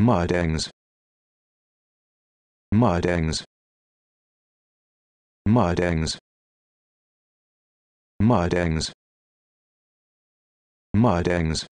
Mudangs Mudangs Mudangs Mudangs Mudangs